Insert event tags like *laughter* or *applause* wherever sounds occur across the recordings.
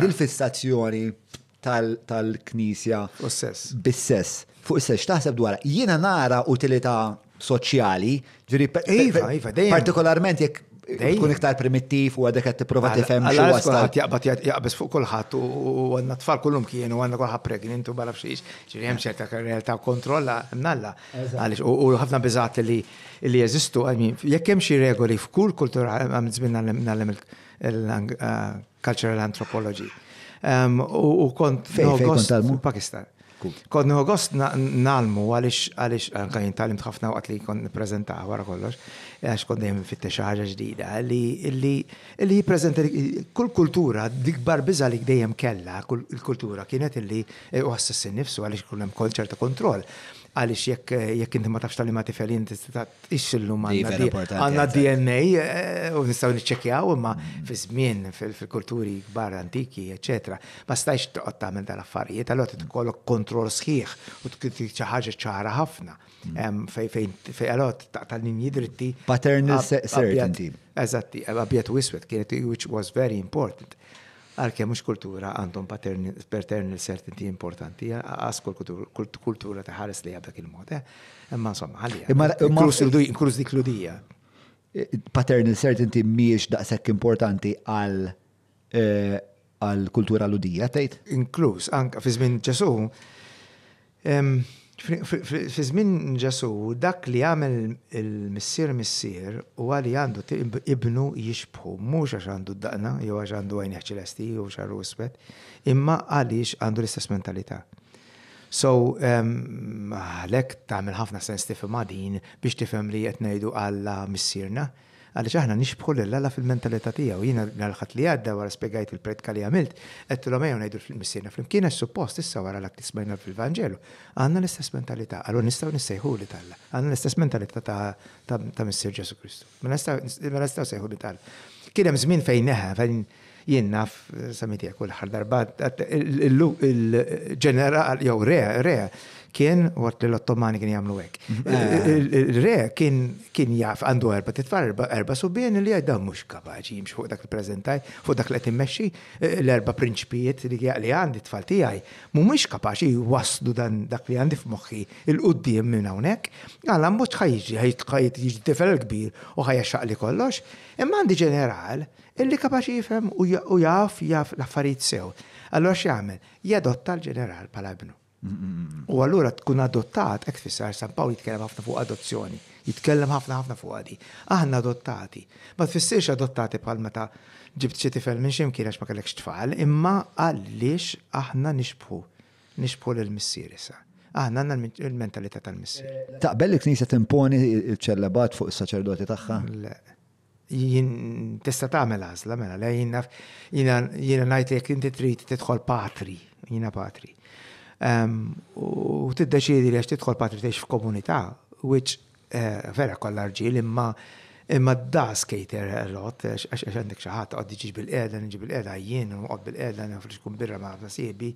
bil fissazzjoni tal-knisja bis-sess fuq is-sess taħseb dwar jiena nara utilità soċjali, ġiri iva, eh, iva, partikolarment jekk tkun iktar primittiv u għadek għed t-prova t-fem xie għastat. Jaqbat fuq kullħat u għanna tfal kullum kien u għanna kullħat pregnant u barab xiex, ġiri hemm ċerta realtà kontrolla mnalla. Għalix, u għafna bizat li li jazistu. Jek hemm xi regoli f'kull kultura għam żmien nagħlem il-cultural uh, anthropology. Um, u kont fej kont Pakistan. Kod nħu għost nalmu għalix għalix għanka jintalim tħafna waqt li kon prezenta għara kollox, għax kon dejjem fittex ħaġa ġdida, li jiprezenta kull kultura, dikbar biza li dejjem kella, il-kultura kienet li eh, u għassessin nifsu għalix kullem kol ċerta kontroll għalix jekk jek inti ma tafx tal-ima imati tifel inti ixxillu għanna DNA u nistaw nċekjaw imma fizmin fil-kulturi kbar antiki, ecc. Ma stajx ta' tagħmel tal affarijiet għallot t-kollok kontrol sħiħ u t xi ċaħġa ċaħra ħafna. Mm. Fej għallot ta' tal-linji dritti. Paternal certainty. Eżatti, abjad wiswed kienet which was very important għalke mux kultura għandhom paternal certainty importanti, għas kultura taħares li għabda il-mod. Eh? Imma insomma, għalli. Imma dik l-udija. Eh, paternal certainty miex daqsek importanti għal eh, għal kultura ludija, tejt? Inkluż, anka fi żmien ċesu, Fi żmien ġesu, dak li għamil il-missier missier u għali għandu ibnu jixbħu, mux għax għandu d-daqna, jew għax għandu għajn ċelesti, jew xarru spet, imma għalix għandu l-istess mentalità. So, għalek um, għamil ħafna sens tifem din biex tifhem li qed ngħidu missirna, missierna, għaliex aħna nixbħu l-lalla fil-mentalità tiegħu. Jiena l għalħat li għadda wara spjegajt il-predka li għamilt, qed l ngħidu fil fil-mkina flimkien suppost issa wara l għak tismajna fil vangelu Għandna l-istess mentalità, għallu nistaw nissejħu li talla. Għanna l-istess mentalità ta' Messir Ġesu Kristu. Ma nistaw sejħu li talla. Kien hemm żmien fejn neħa, fejn jien naf samitija kull ħardarba, il-ġeneral jew re, re kien waqt li l-Ottomani kien jagħmlu hekk. Mhm. Eh, re kien jaf għandu erba titfar erba subien li għajda mhux kapaċi jimx fuq dak il-preżentaj, fuq dak li qed immexxi eh, l-erba prinċpijiet li għandi tfal tiegħi mhumiex kapaċi jwasslu dan dak li għandi f'moħħi il-qudiem minn hawnhekk, għalla mhux ħajġi ħajtqajt jiġi tifel kbir u ħajaxxaq li kollox, imma għandi ġeneral illi kapaċi jifhem u jaf jaf l-affarijiet sew. Allora x'jagħmel? Jadotta l-ġeneral pala ibnu. U allura tkun adottat, ek fissar, San Paw jitkellem ħafna fuq adozzjoni, jitkellem ħafna ħafna fuq għadi. Aħna adottati. Ma tfissirx adottati bħal meta ġibt xie tifel minn ximkien għax ma kellekx tfal, imma għaliex aħna nixbħu, nixbħu lill-missier issa. Aħna għandna l-mentalità tal-missier. Eh, taqbel il-Knisja timponi il ċellabat fuq is-saċerdoti tagħha? jien ta' tagħmel għażla mela le jiena najt li jek inti trid titħol patri, jiena patri. U t-deċidi li għax t-tħol patri f f'komunità, which eh, vera kollha rġiel imma imma da skater rot, għax għandek xaħat, għoddi ġiġ bil edan nġiġ bil edan jien, u għod bil edan nafriġ xkun birra ma' nasibi,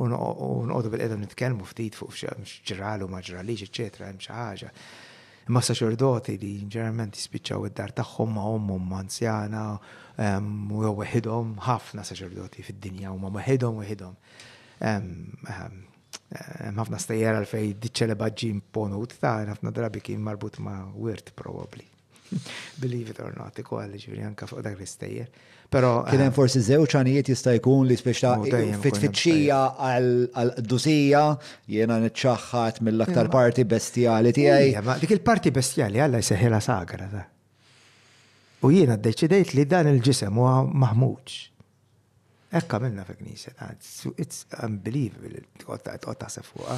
u għoddu bil edan nitkelmu ftit fuq xġralu ma' ġralix, eccetera, xaħġa. Imma saċerdoti li ġeneralment jispiċċaw id-dar tagħhom ma' ommum ma' anzjana, u għu ħafna saċerdoti fid-dinja, u ma' weħidhom weħidhom ħafna stejjer għalfej diċċeleba ġim ponut ta' ħafna drabi kien marbut ma' wirt probably. *laughs* Believe it or not, iku għalli ġviri anka fuq dak l-istejjer. Pero. Kien hemm eh, forsi żewġ ċanijiet jista' jkun li speċta oh, fit-tfittxija għal-dusija jiena niċċaħħat mill-aktar parti bestjali tiegħi. dik il-parti bestjali għalla jseħela sagra ta' U jiena ddeċidejt li dan il-ġisem u maħmuġ. Ekka minna fil knisja it's unbelievable, għot taħseb fuqa.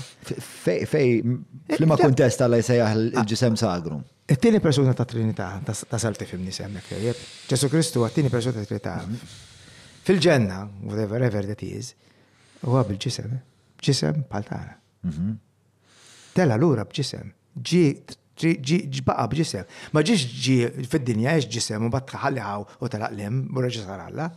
Fej, fl-imma eh, kontest għalla jisajah il-ġisem sagrum. Il-tini persona ta' Trinità, ta' salti fimni semmek, jep. Ġesu Kristu għat-tini persona ta' Trinità. Fil-ġenna, whatever ever that is, u għab il-ġisem, ġisem paltana. Mhm. Tella l-ura bġisem, ġi ġbaqa bġisem. Ma ġiġ ġi fil-dinja, ġisem, u bat ħalliħaw u tal-aqlem, u reġisar għalla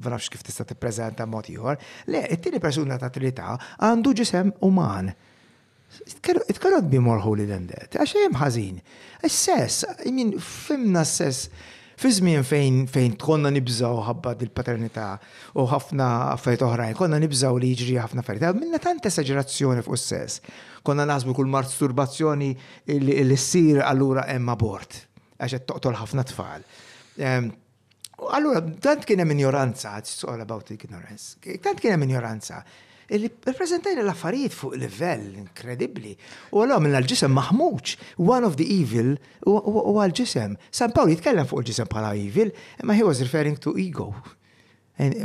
nafx kif tista' tippreżenta mod ieħor. Le, it-tieni persuna ta' trita għandu ġisem uman. It cannot be more holy than that. Għax hemm ħażin. Is-sess, I mean, fimna s-sess fi żmien fejn fejn konna nibżgħu ħabba dil-paternità u ħafna affarijiet oħrajn, konna nibżgħu li jiġri ħafna affarijiet. Minna tant esaġerazzjoni fuq sess. Konna nasbu kull masturbazzjoni li ssir allura hemm abort għax qed toqtol ħafna tfal allura, tant kien hemm ignoranza, it's all about ignorance, tant kien hemm ignoranza illi e rappresentajna l-affarijiet fuq livell inkredibbli. U għalhom minn l-ġisem maħmuċ, one of the evil u għal-ġisem. San Paul jitkellem fuq il-ġisem bħala evil, ma he was referring to ego.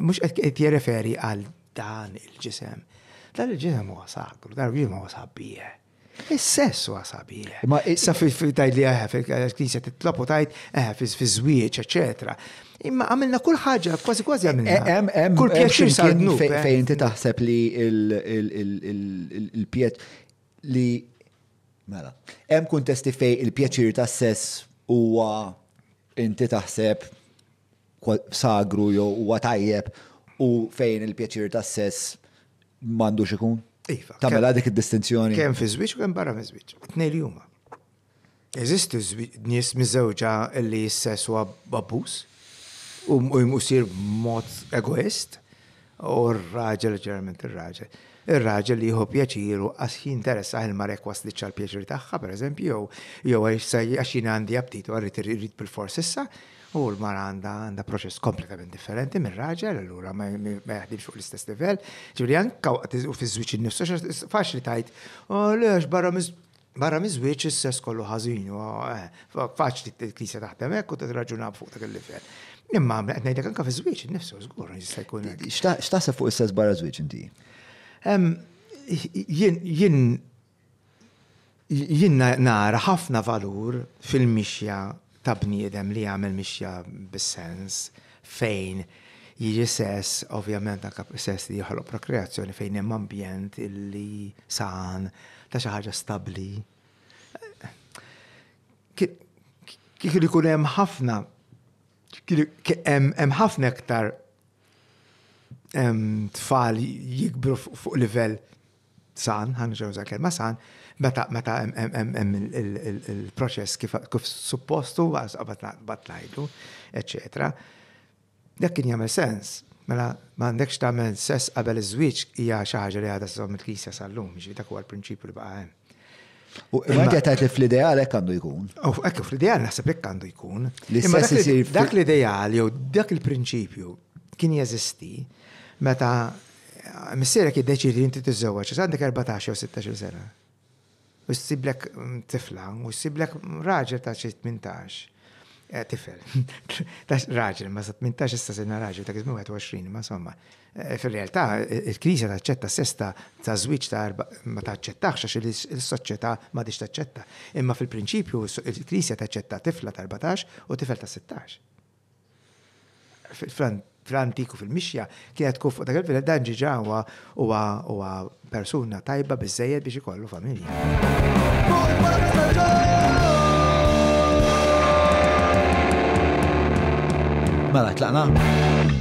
Mux qed jirreferi għal dan il-ġisem. Dan il-ġisem huwa sakru, dan il-ġisem huwa sabbieħ. Is-sess huwa sabiħ. Ma issa tajt li eh, għaha fil-knisja titlob u tajt għaha eh, fiż-żwieġ, eċetera. Imma għamilna kull ħaġa, kważi kważi għamilna. Eh, kull pjaċir sarnu. Fejn ti taħseb li il-pjaċ li mela. Hemm kuntesti fej il-pjaċir ta' sess huwa inti taħseb sagru jew huwa tajjeb u fejn il-pjaċir tas-sess m'għandux ikun? Iva, Ta' mela dik id-distinzjoni. Kemm fi żwieġ u kemm barra fi żwieġ. Tnej li huma. Eżistu nies miżewġa li jissessu abbuż u jmusir mod egoist u r-raġel ġerment ir-raġel il raġel li jħu pjaċiru għas jinteressa għal marek was li ċal pjaċir taħħa, per eżempju, jew għax jina għandi aptit u għarrit irrit bil-fors issa, u l mar għanda għanda proċess kompletament differenti minn raġel, l-ura ma jahdimx fuq l-istess level, ġivri għanka u fi zwiċ nifsu, faċli tajt, u l-għax eh, barra barra mizwieċ s-sess kollu faċ li t-klisa taħdem u t-raġuna fuq dak il-level. Imma għamna għedna id-għanka fi n nifsu, zgur, jista' jkun. Xtaħseb fuq s-sess barra n inti? Jien jien nara ħafna valur fil-mixja ta' bniedem li jagħmel mixja bis-sens fejn jiġi sess, ovvjament anka sess li jħallu prokreazzjoni fejn hemm ambjent illi san ta' xi ħaġa stabbli. Kif li jkun hemm ħafna hemm ħafna iktar tfal jikbru fuq livell san, ħanġew za kelma san, meta meta il-proċess kif suppostu, bat najdu, eccetera. Dak kien jagħmel sens, mela m'għandekx tagħmel sess qabel iż-żwieġ hija xi ħaġa li għadha ssom mit klisja sal-lum, ġi dak huwa l-prinċipju li baqa' hemm. U inti ta' li fl-ideal hekk għandu jkun. Ekk fl-ideal naħseb ek għandu jkun. Dak l-ideal jew dak il-prinċipju kien jeżisti, Meta missierek jiddeċidi inti tiżewweġ, għandek 14 u 16 sena. U siblek mm, tifla, u ssiblek raġel ta' 18. Eh, tifel, *laughs* raġel, ma' 18 issa sena raġel, ta' kizmu 21, ma' somma. Eh, fil-realtà, eh, il ta' ċetta sesta ta' zwiċ ta' ma ċetta' xax il-soċjetà ma diċ taċċetta. Imma fil-prinċipju il ta' ċetta tifla ta' 14 u tifel ta' 16. Fil-front, fl-antiku fil-mixja kienet kuf u dakil il dan ġiġa huwa persuna tajba biżejjed biex ikollu familja. Mela, tlaqna.